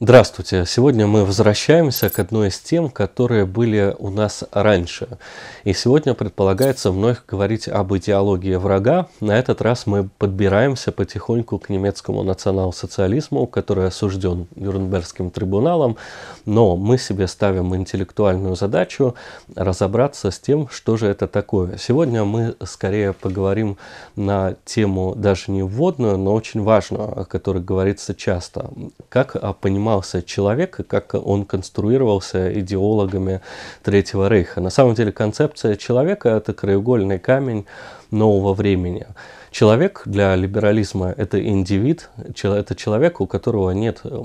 Здравствуйте! Сегодня мы возвращаемся к одной из тем, которые были у нас раньше. И сегодня предполагается вновь говорить об идеологии врага. На этот раз мы подбираемся потихоньку к немецкому национал-социализму, который осужден Нюрнбергским трибуналом. Но мы себе ставим интеллектуальную задачу разобраться с тем, что же это такое. Сегодня мы скорее поговорим на тему даже не вводную, но очень важную, о которой говорится часто. Как понимать ломался человек и как он конструировался идеологами Третьего Рейха. На самом деле концепция человека – это краеугольный камень нового времени. Человек для либерализма – это индивид, это человек, у которого нет э,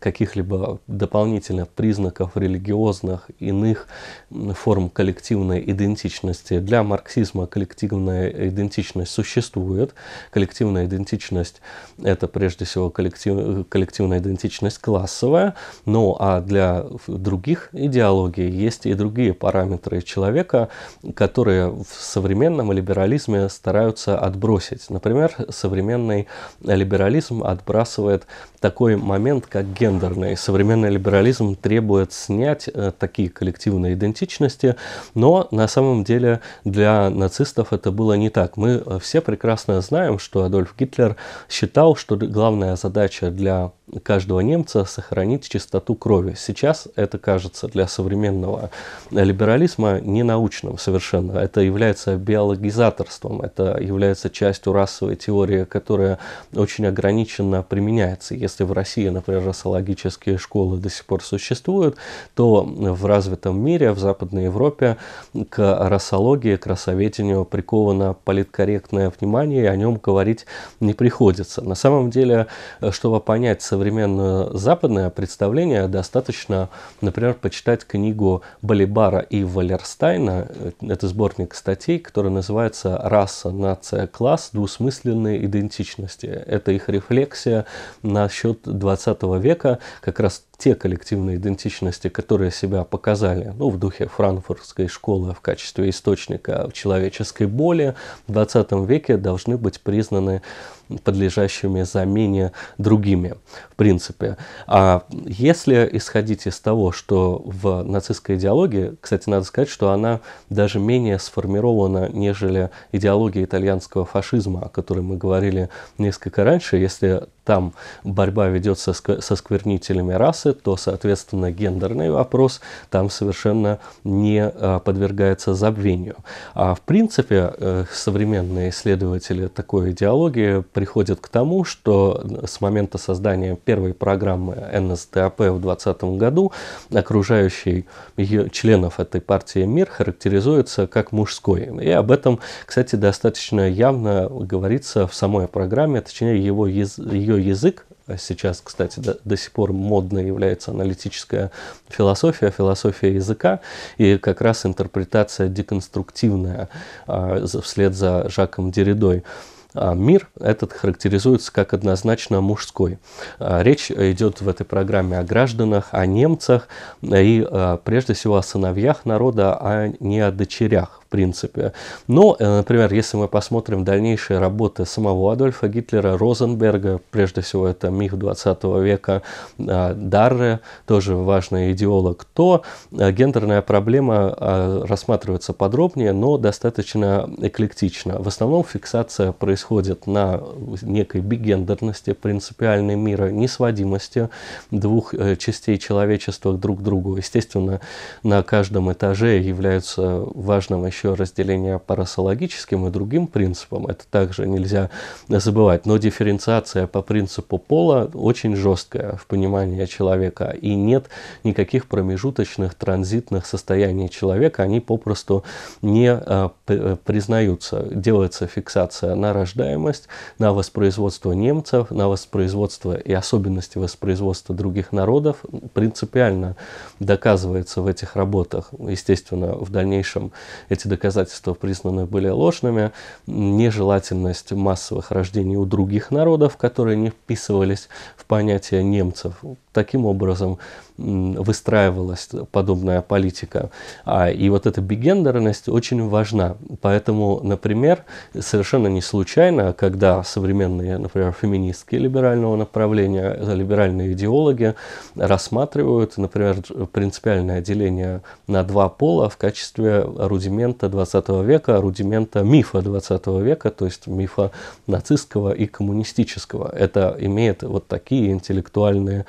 каких-либо дополнительных признаков религиозных, иных форм коллективной идентичности. Для марксизма коллективная идентичность существует. Коллективная идентичность – это прежде всего коллектив, коллективная идентичность классовая, ну а для других идеологий есть и другие параметры человека, которые в современном либерализме стараются отбросить бросить. Например, современный либерализм отбрасывает такой момент, как гендерный. Современный либерализм требует снять э, такие коллективные идентичности, но на самом деле для нацистов это было не так. Мы э, все прекрасно знаем, что Адольф Гитлер считал, что главная задача для каждого немца сохранить чистоту крови. Сейчас это кажется для современного либерализма ненаучным совершенно. Это является биологизаторством, это является частью счастью, расовая теория, которая очень ограниченно применяется. Если в России, например, расологические школы до сих пор существуют, то в развитом мире, в Западной Европе к расологии, к расоведению приковано политкорректное внимание, и о нем говорить не приходится. На самом деле, чтобы понять современное западное представление, достаточно, например, почитать книгу Балибара и Валерстайна, э, это сборник статей, который называется «Раса, нация, класс», нас двусмысленной идентичности. Это их рефлексия насчет 20 века, как раз те коллективные идентичности, которые себя показали ну, в духе франкфуртской школы в качестве источника человеческой боли, в 20 веке должны быть признаны подлежащими замене другими, в принципе. А если исходить из того, что в нацистской идеологии, кстати, надо сказать, что она даже менее сформирована, нежели идеология итальянского фашизма, о которой мы говорили несколько раньше, если там борьба ведется со сквернителями рас, расы, то, соответственно, гендерный вопрос там совершенно не а, подвергается забвению. А в принципе, э, современные исследователи такой идеологии приходят к тому, что с момента создания первой программы НСДАП в 2020 году окружающий ее, членов этой партии мир характеризуется как мужской. И об этом, кстати, достаточно явно говорится в самой программе, точнее его, ее язык Сейчас, кстати, до, до сих пор модной является аналитическая философия, философия языка и как раз интерпретация деконструктивная а, вслед за Жаком Деридой. А мир этот характеризуется как однозначно мужской. А, речь идет в этой программе о гражданах, о немцах и а, прежде всего о сыновьях народа, а не о дочерях принципе. Но, э, например, если мы посмотрим дальнейшие работы самого Адольфа Гитлера, Розенберга, прежде всего это миф 20 века, э, Дарре, тоже важный идеолог, то э, гендерная проблема рассматривается подробнее, но достаточно эклектично. В основном фиксация происходит на некой бигендерности принципиальной мира, несводимости двух частей человечества друг к другу. Естественно, на каждом этаже являются важным еще еще разделение по расологическим и другим принципам, это также нельзя забывать, но дифференциация по принципу пола очень жесткая в понимании человека, и нет никаких промежуточных транзитных состояний человека, они попросту не а, признаются. Делается фиксация на рождаемость, на воспроизводство немцев, на воспроизводство и особенности воспроизводства других народов, принципиально доказывается в этих работах. Естественно, в дальнейшем эти эти доказательства признаны были ложными, нежелательность массовых рождений у других народов, которые не вписывались в понятие немцев. Таким образом, выстраивалась подобная политика. А, и вот эта бигендерность очень важна. Поэтому, например, совершенно не случайно, когда современные, например, феминистки либерального направления, либеральные идеологи рассматривают, например, принципиальное деление на два пола в качестве рудимента 20 века, рудимента мифа 20 века, то есть мифа нацистского и коммунистического. Это имеет вот такие интеллектуальные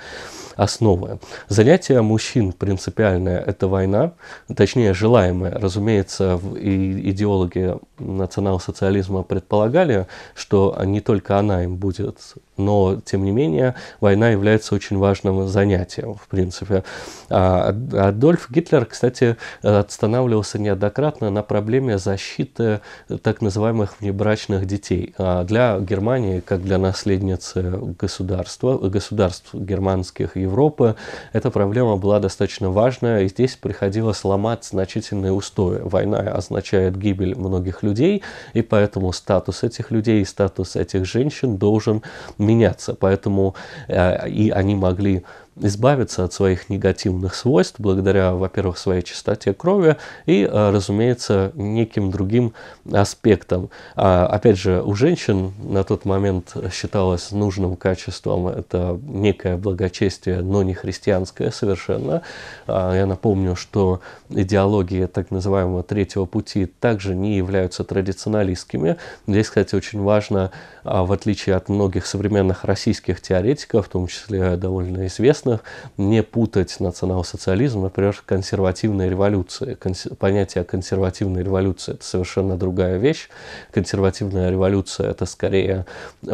основы. Занятие мужчин принципиальное – это война, точнее желаемое, Разумеется, и идеологи национал-социализма предполагали, что не только она им будет, но, тем не менее, война является очень важным занятием, в принципе. А Адольф Гитлер, кстати, останавливался неоднократно на проблеме защиты так называемых внебрачных детей. А для Германии, как для наследницы государства, государств германских Европы, эта проблема была достаточно важная, и здесь приходилось ломать значительные устои. Война означает гибель многих людей, и поэтому статус этих людей и статус этих женщин должен меняться. Поэтому э, и они могли избавиться от своих негативных свойств благодаря, во-первых, своей чистоте крови и, а, разумеется, неким другим аспектам. А, опять же, у женщин на тот момент считалось нужным качеством это некое благочестие, но не христианское совершенно. А, я напомню, что идеологии так называемого третьего пути также не являются традиционалистскими. Здесь, кстати, очень важно, в отличие от многих современных российских теоретиков, в том числе довольно известных, интересно не путать национал-социализм, например, консервативной революции. Конс... Понятие консервативной революции – это совершенно другая вещь. Консервативная революция – это скорее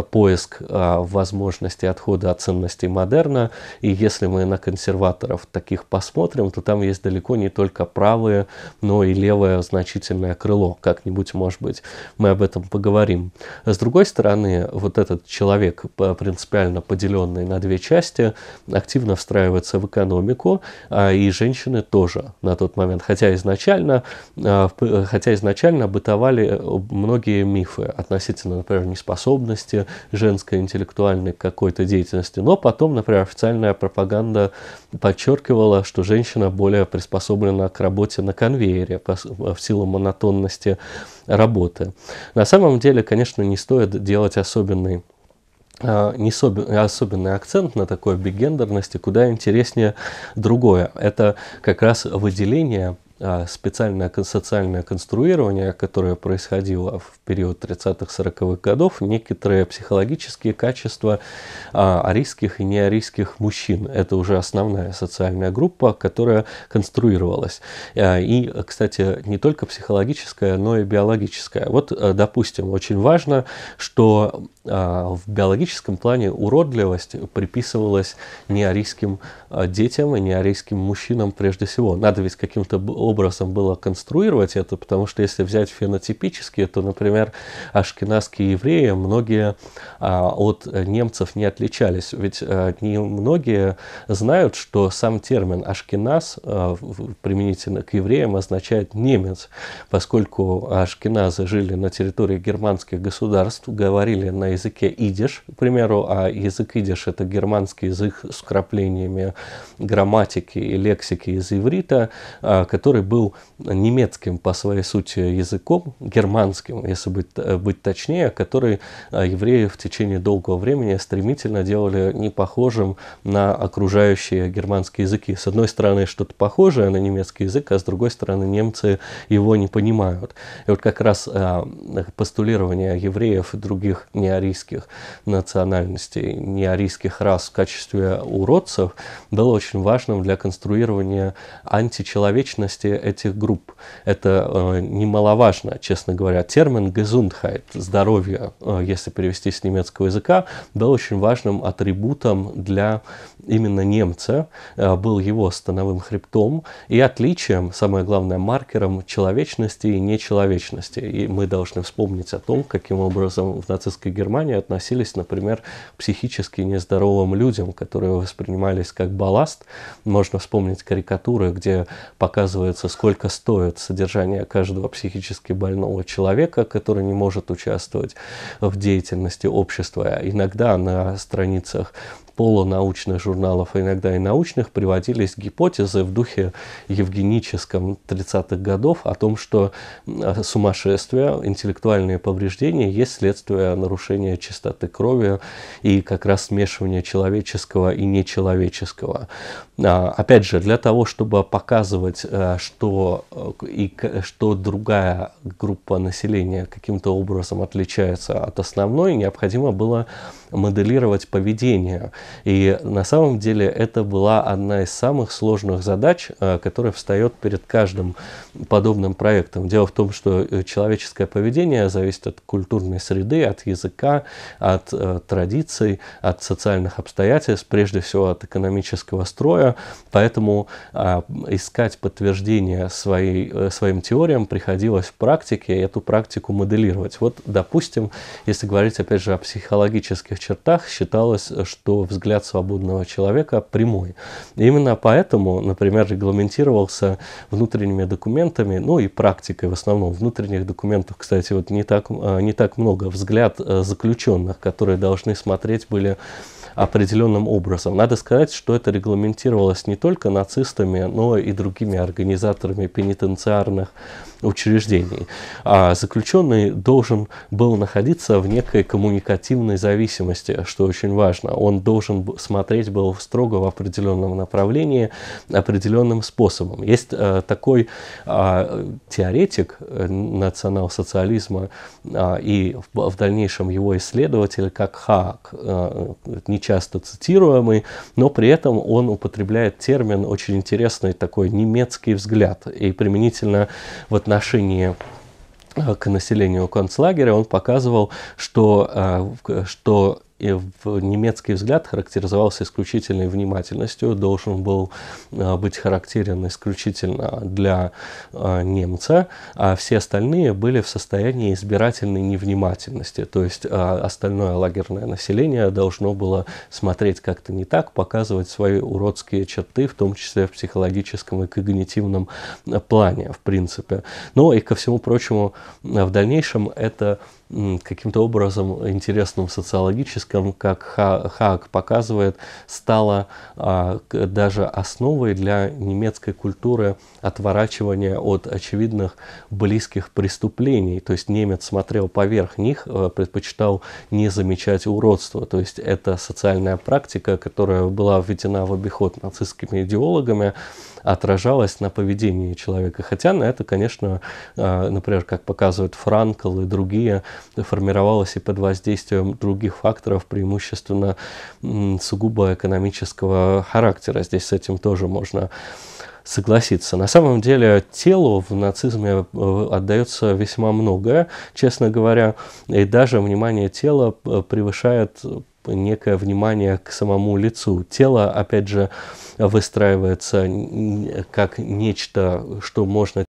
поиск а, возможности отхода от ценностей модерна. И если мы на консерваторов таких посмотрим, то там есть далеко не только правое, но и левое значительное крыло. Как-нибудь, может быть, мы об этом поговорим. С другой стороны, вот этот человек, принципиально поделенный на две части, активно активно встраиваться в экономику, а, и женщины тоже на тот момент, хотя изначально, а, э, хотя изначально бытовали э, многие мифы относительно, например, неспособности женской интеллектуальной какой-то деятельности, но потом, например, официальная пропаганда подчеркивала, что женщина более приспособлена к работе на конвейере в силу монотонности работы. На самом деле, конечно, не стоит делать особенный а, не особенный акцент на такой бигендерности, куда интереснее другое. Это как раз выделение а, специальное социальное конструирование, которое происходило в период 30-40-х годов, некоторые психологические качества а, арийских и неарийских мужчин. Это уже основная социальная группа, которая конструировалась. А, и, кстати, не только психологическая, но и биологическая. Вот, допустим, очень важно, что в биологическом плане уродливость приписывалась неарийским детям и неарийским мужчинам прежде всего. Надо ведь каким-то образом было конструировать это, потому что если взять фенотипические, то, например, ашкенадские евреи многие а, от немцев не отличались. Ведь а, не многие знают, что сам термин ашкеназ а, применительно к евреям означает немец, поскольку ашкеназы жили на территории германских государств, говорили на языке идиш, к примеру, а язык идиш это германский язык с вкраплениями грамматики и лексики из иврита, а, который который был немецким по своей сути языком, германским, если быть, э, быть точнее, который э, евреи в течение долгого времени стремительно делали непохожим на окружающие германские языки. С одной стороны, что-то похожее на немецкий язык, а с другой стороны, немцы его не понимают. И вот как раз э, постулирование евреев и других неарийских национальностей, неарийских рас в качестве уродцев было очень важным для конструирования античеловечности развитие этих групп. Это э, немаловажно, честно говоря. Термин «gesundheit» – здоровье, э, если перевести с немецкого языка, был очень важным атрибутом для именно немца, э, был его становым хребтом и отличием, самое главное, маркером человечности и нечеловечности. И мы должны вспомнить о том, каким образом в нацистской Германии относились, например, к психически нездоровым людям, которые воспринимались как балласт. Можно вспомнить карикатуры, где показывается оценивается, сколько стоит содержание каждого психически больного человека, который не может участвовать в деятельности общества. Иногда на страницах полунаучных журналов, а иногда и научных, приводились гипотезы в духе евгеническом 30-х годов о том, что а, сумасшествие, интеллектуальные повреждения есть следствие нарушения чистоты крови и как раз смешивания человеческого и нечеловеческого. А, опять же, для того, чтобы показывать, э, что, э, и, что другая группа населения каким-то образом отличается от основной, необходимо было моделировать поведение. И на самом деле это была одна из самых сложных задач, э, которая встает перед каждым подобным проектом. Дело в том, что э, человеческое поведение зависит от культурной среды, от языка, от э, традиций, от социальных обстоятельств, прежде всего от экономического строя. Поэтому а, искать подтверждение своей, своим теориям приходилось в практике и эту практику моделировать. Вот, допустим, если говорить опять же о психологических чертах считалось, что взгляд свободного человека прямой. И именно поэтому, например, регламентировался внутренними документами, ну и практикой в основном. Внутренних документов, кстати, вот не так, а, не так много. Взгляд а, заключенных, которые должны смотреть были определенным образом. Надо сказать, что это регламентировалось не только нацистами, но и другими организаторами пенитенциарных учреждений. А заключенный должен был находиться в некой коммуникативной зависимости, что очень важно. Он должен смотреть был строго в определенном направлении, определенным способом. Есть э, такой а, э, теоретик национал-социализма э, и в, в дальнейшем его исследователь, как Хаак, э, часто цитируемый, но при этом он употребляет термин очень интересный такой немецкий взгляд. И применительно в отношении э, к населению концлагеря он показывал, что, э, э, что и в немецкий взгляд характеризовался исключительной внимательностью, должен был э, быть характерен исключительно для э, немца, а все остальные были в состоянии избирательной невнимательности, то есть э, остальное лагерное население должно было смотреть как-то не так, показывать свои уродские черты, в том числе в психологическом и когнитивном плане, в принципе. Но ну и ко всему прочему, в дальнейшем это каким-то образом интересным социологическим, как Хаак показывает, стало а, даже основой для немецкой культуры отворачивания от очевидных близких преступлений. То есть немец смотрел поверх них, э, предпочитал не замечать уродство. То есть это социальная практика, которая была введена в обиход нацистскими идеологами, отражалась на поведении человека. Хотя на это, конечно, а, например, как показывают Франкл и другие, формировалась и под воздействием других факторов, преимущественно сугубо экономического характера. Здесь с этим тоже можно согласиться. На самом деле телу в нацизме э, отдается весьма многое, честно говоря, и даже внимание тела э, превышает некое внимание к самому лицу. Тело, опять же, выстраивается как нечто, что можно